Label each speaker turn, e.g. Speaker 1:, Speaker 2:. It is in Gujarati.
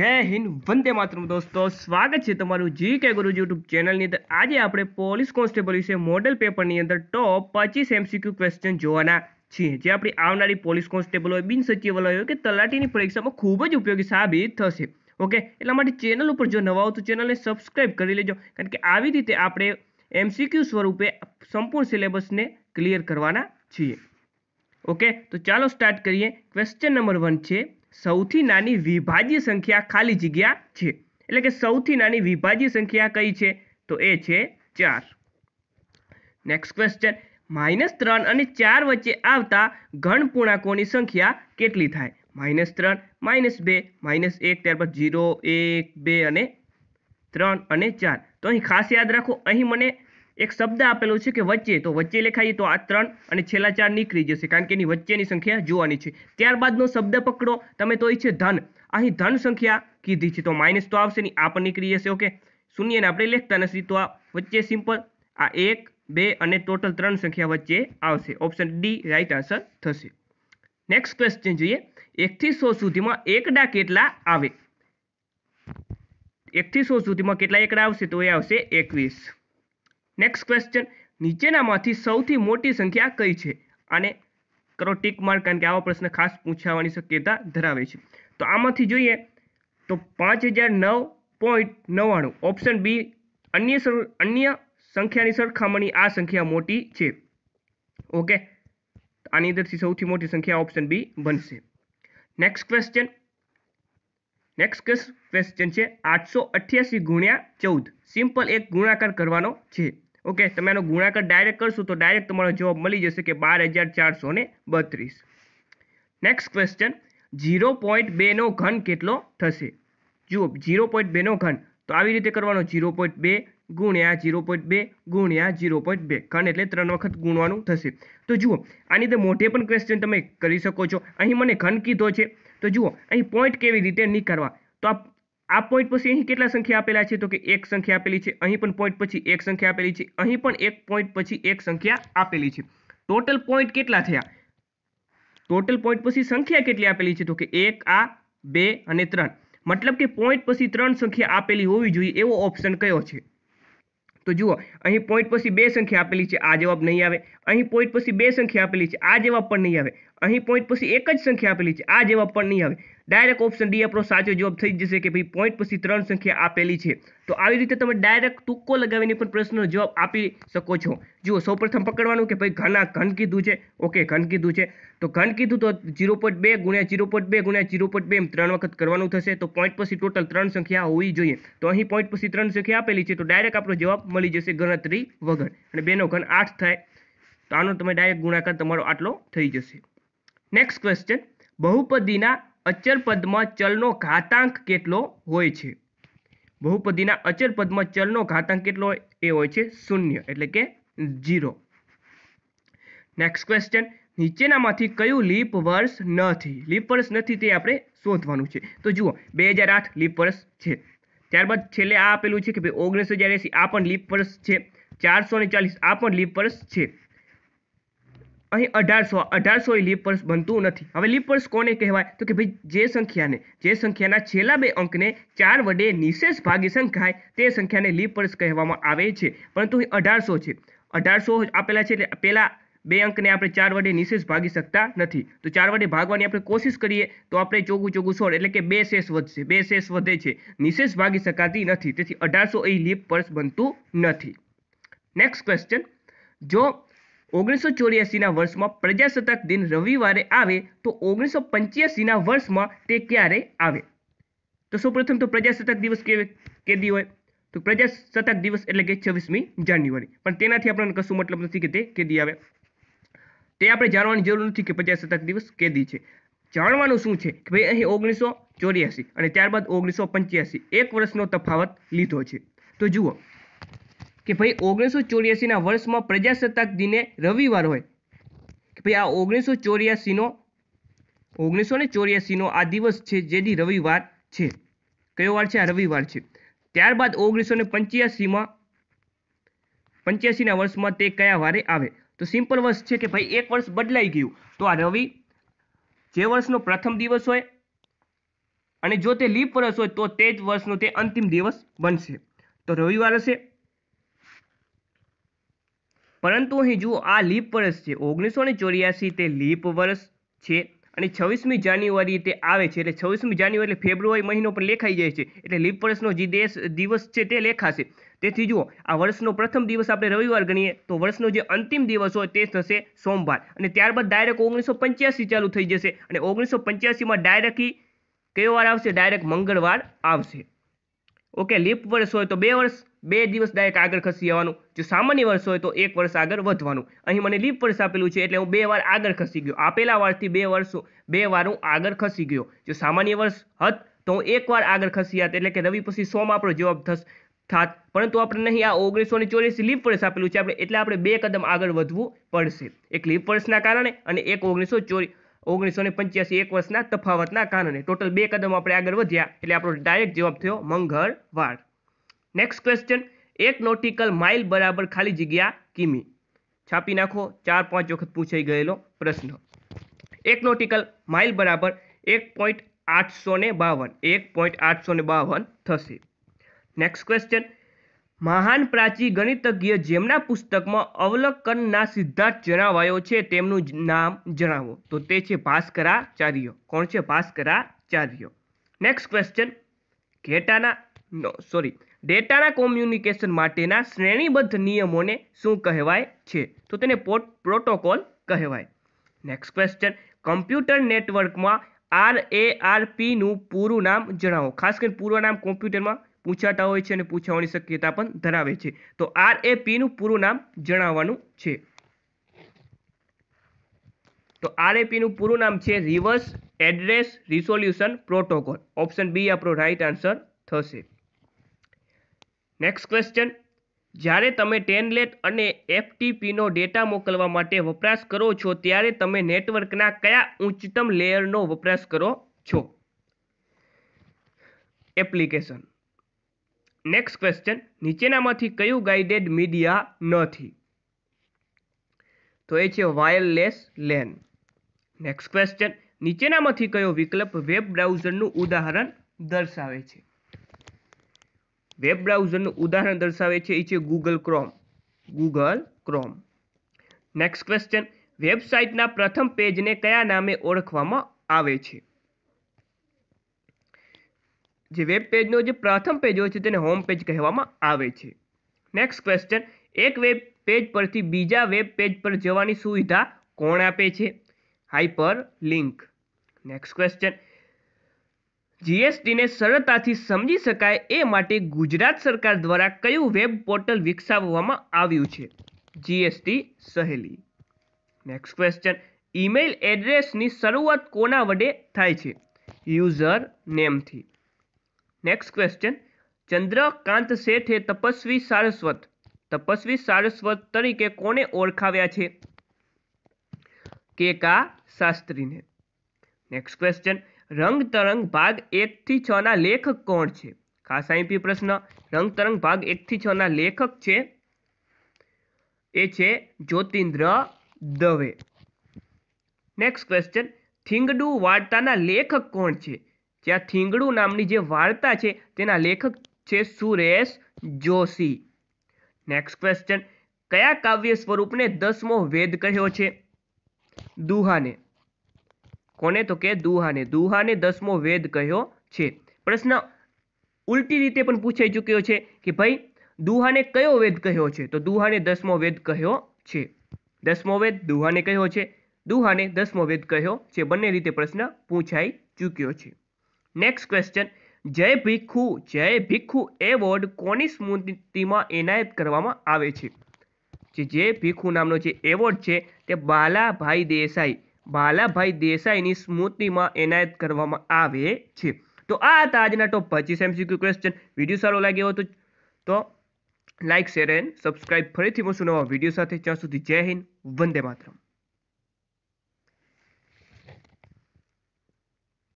Speaker 1: જય હિન્દ વંદે માતરમ દોસ્તો સ્વાગત છે તમારું જી કે ગુરુ યુટ્યુબ ચેનલની અંદર આજે આપણે પોલીસ કોન્સ્ટેબલ વિશે મોડેલ પેપરની અંદર ટોપ પચીસ એમસીક્યુ ક્વેશ્ચન જોવાના છીએ જે આપણી આવનારી પોલીસ કોન્સ્ટેબલ હોય બિન સચિવલ હોય કે તલાટીની પરીક્ષામાં ખૂબ જ ઉપયોગી સાબિત થશે ઓકે એટલા માટે ચેનલ ઉપર જો નવા હો તો ચેનલને સબસ્ક્રાઈબ કરી લેજો કારણ કે આવી રીતે આપણે એમસીક્યુ સ્વરૂપે સંપૂર્ણ સિલેબસને ક્લિયર કરવાના છીએ ઓકે તો ચાલો સ્ટાર્ટ કરીએ ક્વેશ્ચન નંબર વન છે સૌથી નાની વિભાજ્ય સંખ્યા ખાલી જગ્યા છે એટલે કે સૌથી નાની વિભાજ્ય સંખ્યા કઈ છે તો એ છે ચાર નેક્સ્ટ ક્વેશ્ચન માઇનસ ત્રણ અને ચાર વચ્ચે આવતા ઘન પૂર્ણાંકોની સંખ્યા કેટલી થાય માઇનસ ત્રણ માઇનસ બે માઇનસ એક ત્યારબાદ ઝીરો એક બે અને ત્રણ અને ચાર તો અહીં ખાસ યાદ રાખો અહીં મને એક શબ્દ આપેલો છે કે વચ્ચે તો વચ્ચે લખાઈએ તો આ ત્રણ અને છેલ્લા ચાર નીકળી જશે કારણ કે એની વચ્ચેની સંખ્યા જોવાની છે ત્યારબાદનો શબ્દ પકડો તમે તો એ છે ધન અહીં ધન સંખ્યા કીધી છે તો માઇનસ તો આવશે નહીં આ પણ નીકળી જશે ઓકે શૂન્યને આપણે લખતા નથી તો આ વચ્ચે સિમ્પલ આ એક બે અને ટોટલ ત્રણ સંખ્યા વચ્ચે આવશે ઓપ્શન ડી રાઈટ આન્સર થશે નેક્સ્ટ ક્વેશ્ચન જોઈએ એકથી સો સુધીમાં એકડા કેટલા આવે એકથી સો સુધીમાં કેટલા એકડા આવશે તો એ આવશે એકવીસ નેક્સ્ટ ક્વેશ્ચન નીચેનામાંથી સૌથી મોટી સંખ્યા કઈ છે આને કરો ટીક માર્ક કારણ કે આવા પ્રશ્ન ખાસ પૂછાવાની શક્યતા ધરાવે છે તો આમાંથી જોઈએ તો પાંચ હજાર નવ પોઈન્ટ નવ્વાણું ઓપ્શન બી અન્ય અન્ય સંખ્યાની સરખામણી આ સંખ્યા મોટી છે ઓકે આની અંદરથી સૌથી મોટી સંખ્યા ઓપ્શન બી બનશે નેક્સ્ટ ક્વેશ્ચન નેક્સ્ટ ક્વેશ્ચન છે આઠસો અઠ્યાસી ગુણ્યા ચૌદ સિમ્પલ એક ગુણાકાર કરવાનો છે ઓકે તમે આનો ગુણાકાર ડાયરેક્ટ કરશો તો ડાયરેક્ટ તમારો જવાબ મળી જશે કે બાર હજાર ચારસો ને બત્રીસ નેક્સ્ટ ક્વેશ્ચન ઝીરો પોઈન્ટ બેનો ઘન કેટલો થશે જુઓ ઝીરો પોઈન્ટ બેનો ઘન તો આવી રીતે કરવાનો ઝીરો પોઈન્ટ બે ગુણ્યા ઝીરો પોઈન્ટ બે ગુણ્યા ઝીરો પોઈન્ટ બે ઘન એટલે ત્રણ વખત ગુણવાનું થશે તો જુઓ આની રીતે મોટે પણ ક્વેશ્ચન તમે કરી શકો છો અહીં મને ઘન કીધો છે તો જુઓ અહીં પોઈન્ટ કેવી રીતે કરવા તો આ આ પોઈન્ટ પછી અહીં કેટલા સંખ્યા આપેલા છે તો કે એક સંખ્યા આપેલી છે અહીં પણ પોઈન્ટ પછી એક સંખ્યા આપેલી છે અહીં પણ એક પોઈન્ટ પછી એક સંખ્યા આપેલી છે ટોટલ પોઈન્ટ કેટલા થયા ટોટલ પોઈન્ટ પછી સંખ્યા કેટલી આપેલી છે તો કે એક આ બે અને ત્રણ મતલબ કે પોઈન્ટ પછી ત્રણ સંખ્યા આપેલી હોવી જોઈએ એવો ઓપ્શન કયો છે તો જુઓ અહીં પોઈન્ટ પછી બે સંખ્યા આપેલી છે આ જવાબ નહીં આવે અહીં પોઈન્ટ પછી બે સંખ્યા આપેલી છે આ જવાબ પણ નહીં આવે અહીં પોઈન્ટ પછી એક જ સંખ્યા આપેલી છે આ જવાબ પણ નહીં આવે ડાયરેક્ટ ઓપ્શન ડી આપણો સાચો જવાબ થઈ જશે કે ભાઈ પોઈન્ટ પછી ત્રણ સંખ્યા આપેલી છે તો આવી રીતે તમે ડાયરેક્ટ તુક્કો લગાવીને પણ પ્રશ્નનો જવાબ આપી શકો છો જુઓ સૌપ્રથમ પકડવાનું કે ભાઈ ઘણા ઘન કીધું છે ઓકે ઘન કીધું છે તો ઘન કીધું તો જીરો પોઈન્ટ બે ગુણ્યા ઝીરો પોઈન્ટ બે ગુણ્યા જીરો પોઈન્ટ બે એમ ત્રણ વખત કરવાનું થશે તો પોઈન્ટ પછી ટોટલ ત્રણ સંખ્યા હોવી જોઈએ તો અહીં પોઈન્ટ પછી ત્રણ સંખ્યા આપેલી છે તો ડાયરેક્ટ આપણો જવાબ મળી જશે ગણતરી વગર અને બેનો ઘન આઠ થાય તો આનો તમે ડાયરેક્ટ ગુણાકાર તમારો આટલો થઈ જશે નેક્સ્ટ ક્વેશ્ચન બહુપદીના અચલ પદમાં ચલનો ઘાતાંક કેટલો હોય છે બહુપદીના અચલ પદમાં ચલનો ઘાતાંક કેટલો એ હોય છે શૂન્ય એટલે કે ઝીરો નેક્સ્ટ ક્વેશ્ચન નીચેનામાંથી કયું લીપ વર્ષ નથી લીપ વર્ષ નથી તે આપણે શોધવાનું છે તો જુઓ બે હજાર આઠ લીપ વર્ષ છે ત્યારબાદ છેલ્લે આ આપેલું છે કે ભાઈ ઓગણીસો હજાર એંસી આ પણ લીપ વર્ષ છે ચારસો ને ચાલીસ આ પણ લીપ વર્ષ છે અહીં અઢારસો અઢારસો એ લીપ વર્ષ બનતું નથી હવે લીપ વર્ષ કોને કહેવાય તો કે ભાઈ જે સંખ્યાને જે સંખ્યાના છેલ્લા બે અંકને ચાર વડે નિશેષ ભાગી સંખાય તે સંખ્યાને લીપ વર્ષ કહેવામાં આવે છે પરંતુ અહીં અઢારસો છે અઢારસો આપેલા છે એટલે પહેલાં બે અંકને આપણે ચાર વડે નિશેષ ભાગી શકતા નથી તો ચાર વડે ભાગવાની આપણે કોશિશ કરીએ તો આપણે ચોગુ ચોગુ સોળ એટલે કે બે શેષ વધશે બે શેષ વધે છે નિશેષ ભાગી શકાતી નથી તેથી અઢારસો એ લીપ પર્સ બનતું નથી નેક્સ્ટ ક્વેશ્ચન જો ઓગણીસો ચોર્યાસીના વર્ષમાં પ્રજાસત્તાક દિન રવિવારે આવે તો ઓગણીસો પંચ્યાસીના વર્ષમાં તે ક્યારે આવે તો સૌપ્રથમ તો પ્રજાસત્તાક દિવસ કે કેદી હોય તો પ્રજાસત્તાક દિવસ એટલે કે છવ્વીસમી જાન્યુઆરી પણ તેનાથી આપણને કશું મતલબ નથી કે તે કેદી આવે તે આપણે જાણવાની જરૂર નથી કે પ્રજાસત્તાક દિવસ કેદી છે જાણવાનું શું છે કે ભાઈ અહીં ઓગણીસો ચોર્યાસી અને ત્યારબાદ ઓગણીસો પંચ્યાસી એક વર્ષનો તફાવત લીધો છે તો જુઓ કે ભાઈ ઓગણીસો ચોર્યાસીના વર્ષમાં પ્રજાસત્તાક દિને રવિવાર હોય કે ભાઈ આ ઓગણીસો ચોર્યાસીનો ઓગણીસો ને ચોર્યાસીનો આ દિવસ છે જેથી રવિવાર છે કયો વાર છે આ રવિવાર છે ત્યારબાદ ઓગણીસો ને પંચ્યાસીમાં પંચ્યાસીના વર્ષમાં તે કયા વારે આવે તો સિમ્પલ વર્ષ છે કે ભાઈ એક વર્ષ બદલાઈ ગયું તો આ રવિ જે વર્ષનો પ્રથમ દિવસ હોય અને જો તે લીપ વર્ષ હોય તો તે જ વર્ષનો તે અંતિમ દિવસ બનશે તો રવિવાર હશે પરંતુ અહીં જુઓ આ લીપ વર્ષ છે ઓગણીસો ચોર્યાસી તે લીપ વર્ષ છે અને છવ્વીસમી જાન્યુઆરી તે આવે છે એટલે છવ્વીસમી જાન્યુઆરી એટલે ફેબ્રુઆરી મહિનો પણ લેખાઈ જાય છે એટલે લીપ વર્ષનો જે દેશ દિવસ છે તે લેખાશે તેથી જુઓ આ વર્ષનો પ્રથમ દિવસ આપણે રવિવાર ગણીએ તો વર્ષનો જે અંતિમ દિવસ હોય તે થશે સોમવાર અને ત્યારબાદ ડાયરેક્ટ ઓગણીસો પંચ્યાસી ચાલુ થઈ જશે અને ઓગણીસો પંચ્યાસીમાં ડાયરેક્ટલી કયો વાર આવશે ડાયરેક્ટ મંગળવાર આવશે ઓકે લીપ વર્ષ હોય તો બે વર્ષ બે દિવસ ડાયરેક્ટ આગળ ખસી જવાનું જો સામાન્ય વર્ષ હોય તો એક વર્ષ આગળ વધવાનું અહીં મને લીપ વર્ષ આપેલું છે એટલે હું બે વાર આગળ ખસી ગયો આપેલા વારથી બે વર્ષો બે વાર હું આગળ ખસી ગયો જો સામાન્ય વર્ષ હત તો હું એક વાર આગળ ખસી જાત એટલે કે રવિ પછી સોમાં આપણો જવાબ થશે થાત પરંતુ આપણે નહીં આ ઓગણીસો ને ચોરીસી લીપ વર્ષ આપેલું છે આપણે એટલે આપણે બે કદમ આગળ વધવું પડશે એક લીપ વર્ષના કારણે અને એક ઓગણીસો ચોરી ઓગણીસો ને પંચ્યાસી એક વર્ષના તફાવતના કારણે ટોટલ બે કદમ આપણે આગળ વધ્યા એટલે આપણો ડાયરેક્ટ જવાબ થયો મંગળવાર નેક્સ્ટ ક્વેશ્ચન એક નોટિકલ માઇલ બરાબર ખાલી જગ્યા કિમી છાપી નાખો ચાર પાંચ વખત પૂછાઈ ગયેલો પ્રશ્ન એક નોટિકલ માઇલ બરાબર એક પોઈન્ટ આઠસો ને બાવન એક પોઈન્ટ આઠસો ને બાવન થશે નેક્સ્ટ ક્વેશ્ચન મહાન પ્રાચી ગણિતજ્ઞ જેમના પુસ્તકમાં અવલોકનના સિદ્ધાંત જણાવાયો છે તેમનું નામ જણાવો તો તે છે ભાસ્કરાચાર્ય કોણ છે ભાસ્કરાચાર્ય નેક્સ્ટ ક્વેશ્ચન ઘેટાના નો સોરી ડેટાના કોમ્યુનિકેશન માટેના શ્રેણીબદ્ધ નિયમોને શું કહેવાય છે તો તેને પ્રોટોકોલ કહેવાય નેક્સ્ટ ક્વેશ્ચન કમ્પ્યુટર નેટવર્કમાં આર એ આર પીનું પૂરું નામ જણાવો ખાસ કરીને પૂરું નામ કોમ્પ્યુટરમાં પૂછાતા હોય છે અને પૂછાવાની શક્યતા પણ ધરાવે છે તો આર એ પીનું પૂરું નામ જણાવવાનું છે તો આરએપીનું પૂરું નામ છે reverse address resolution protocol option B આપણો રાઈટ આન્સર થશે નેક્સ્ટ ક્વેશ્ચન જ્યારે તમે ટેનલેટ અને એફટીપીનો ડેટા મોકલવા માટે વપરાશ કરો છો ત્યારે તમે નેટવર્કના કયા ઉચ્ચતમ લેયરનો વપરાશ કરો છો એપ્લિકેશન નેક્સ્ટ ક્વેશ્ચન નીચેનામાંથી કયું ગાઈડેડ મીડિયા નથી તો એ છે વાયરલેસ લેન નેક્સ્ટ ક્વેશ્ચન નીચેનામાંથી કયો વિકલ્પ વેબ બ્રાઉઝરનું ઉદાહરણ દર્શાવે છે વેબ બ્રાઉઝરનું ઉદાહરણ દર્શાવે છે એ છે Google Chrome Google Chrome next question વેબસાઇટના પ્રથમ પેજને કયા નામે ઓળખવામાં આવે છે જે વેબ પેજનો જે પ્રથમ પેજ હોય છે તેને હોમ પેજ કહેવામાં આવે છે નેક્સ્ટ ક્વેશ્ચન એક વેબ પેજ પરથી બીજા વેબ પેજ પર જવાની સુવિધા કોણ આપે છે હાઇપર લિંક નેક્સ્ટ ક્વેશ્ચન જીએસટીને સરળતાથી સમજી શકાય એ માટે ગુજરાત સરકાર દ્વારા કયું વેબ પોર્ટલ વિકસાવવામાં આવ્યું છે જીએસટી સહેલી નેક્સ્ટ ક્વેશ્ચન ઈમેલ એડ્રેસની શરૂઆત કોના વડે થાય છે યુઝર નેમથી નેક્સ્ટ ક્વેશ્ચન ચંદ્રકાંત શેઠે તપસ્વી સારસ્વત તપસ્વી સારસ્વત તરીકે કોને ઓળખાવ્યા છે કે કા શાસ્ત્રીને નેક્સ્ટ ક્વેશ્ચન રંગતરંગ ભાગ એકથી છના લેખક કોણ છે ખાસ આઈપી પ્રશ્ન રંગતરંગ ભાગ એકથી છના લેખક છે એ છે જ્યોતિન્દ્ર દવે નેક્સ્ટ ક્વેશ્ચન થિંગડુ વાર્તાના લેખક કોણ છે જ્યાં થિંગડુ નામની જે વાર્તા છે તેના લેખક છે સુરેશ જોશી નેક્સ્ટ ક્વેશ્ચન કયા કાવ્ય સ્વરૂપને દસમો વેદ કહ્યો છે દુહાને કોને તો કે દુહાને દુહાને દસમો વેદ કહ્યો છે પ્રશ્ન ઉલટી રીતે પણ પૂછાઈ ચૂક્યો છે કે ભાઈ દુહાને કયો વેદ કહ્યો છે તો દુહાને દસમો વેદ કહ્યો છે દસમો વેદ દુહાને કહ્યો છે દુહાને દસમો વેદ કહ્યો છે બંને રીતે પ્રશ્ન પૂછાઈ ચૂક્યો છે નેક્સ્ટ ક્વેશ્ચન જય ભીખુ જય ભીખુ એવોર્ડ કોની સ્મૃતિમાં એનાયત કરવામાં આવે છે જે જય ભીખુ નામનો જે એવોર્ડ છે તે બાલાભાઈ દેસાઈ બાલાભાઈ દેસાઈની સ્મૃતિમાં એનાયત કરવામાં આવે છે તો આ હતા આજના ટોપ પચીસ એમસીક્યુ ક્વેશ્ચન વિડીયો સારો લાગ્યો હતો તો લાઇક શેર એન્ડ સબસ્ક્રાઇબ ફરીથી મળશું નવા વિડીયો સાથે ત્યાં સુધી જય હિન્દ વંદે માતરમ